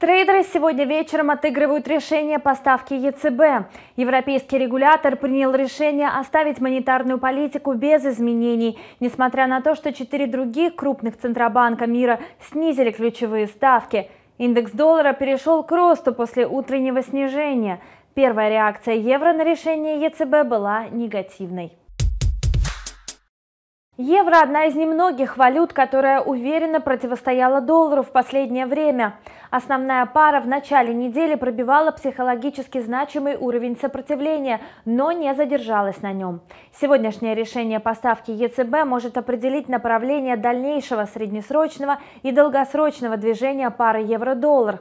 Трейдеры сегодня вечером отыгрывают решение поставки ЕЦБ. Европейский регулятор принял решение оставить монетарную политику без изменений, несмотря на то, что четыре других крупных Центробанка мира снизили ключевые ставки. Индекс доллара перешел к росту после утреннего снижения. Первая реакция евро на решение ЕЦБ была негативной. Евро – одна из немногих валют, которая уверенно противостояла доллару в последнее время. Основная пара в начале недели пробивала психологически значимый уровень сопротивления, но не задержалась на нем. Сегодняшнее решение поставки ЕЦБ может определить направление дальнейшего среднесрочного и долгосрочного движения пары евро-доллар.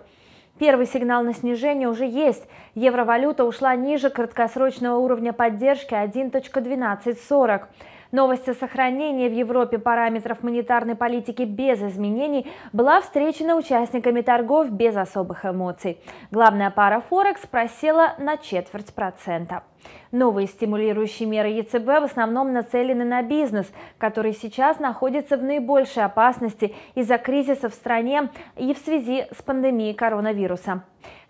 Первый сигнал на снижение уже есть. Евровалюта ушла ниже краткосрочного уровня поддержки 1.1240. Новость о сохранении в Европе параметров монетарной политики без изменений была встречена участниками торгов без особых эмоций. Главная пара Форекс просела на четверть процента. Новые стимулирующие меры ЕЦБ в основном нацелены на бизнес, который сейчас находится в наибольшей опасности из-за кризиса в стране и в связи с пандемией коронавируса.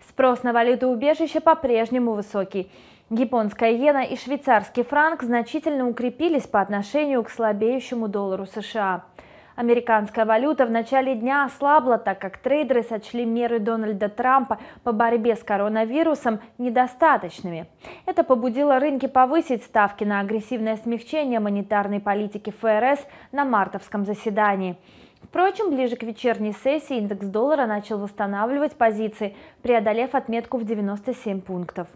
Спрос на валюту убежища по-прежнему высокий. Японская иена и швейцарский франк значительно укрепились по отношению к слабеющему доллару США. Американская валюта в начале дня ослабла, так как трейдеры сочли меры Дональда Трампа по борьбе с коронавирусом недостаточными. Это побудило рынки повысить ставки на агрессивное смягчение монетарной политики ФРС на мартовском заседании. Впрочем, ближе к вечерней сессии индекс доллара начал восстанавливать позиции, преодолев отметку в 97 пунктов.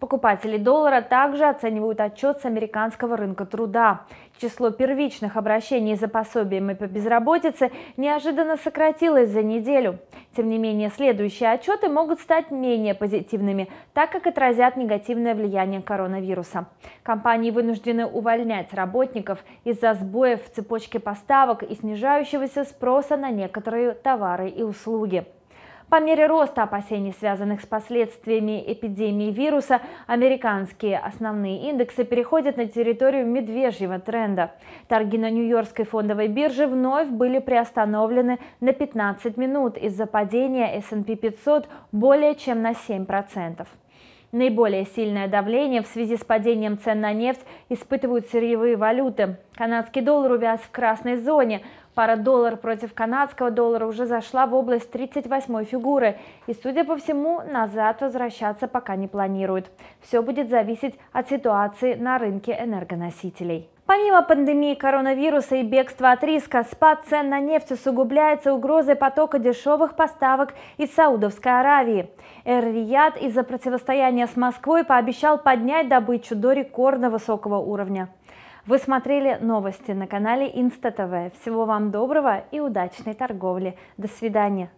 Покупатели доллара также оценивают отчет с американского рынка труда. Число первичных обращений за пособиями по безработице неожиданно сократилось за неделю. Тем не менее, следующие отчеты могут стать менее позитивными, так как отразят негативное влияние коронавируса. Компании вынуждены увольнять работников из-за сбоев в цепочке поставок и снижающегося спроса на некоторые товары и услуги. По мере роста опасений, связанных с последствиями эпидемии вируса, американские основные индексы переходят на территорию медвежьего тренда. Торги на Нью-Йоркской фондовой бирже вновь были приостановлены на 15 минут из-за падения S&P 500 более чем на 7%. Наиболее сильное давление в связи с падением цен на нефть испытывают сырьевые валюты. Канадский доллар увяз в красной зоне – Пара доллар против канадского доллара уже зашла в область 38 фигуры и, судя по всему, назад возвращаться пока не планирует. Все будет зависеть от ситуации на рынке энергоносителей. Помимо пандемии коронавируса и бегства от риска, спад цен на нефть усугубляется угрозой потока дешевых поставок из Саудовской Аравии. Эр-Рияд из-за противостояния с Москвой пообещал поднять добычу до рекордно высокого уровня. Вы смотрели новости на канале Инста ТВ. Всего вам доброго и удачной торговли. До свидания.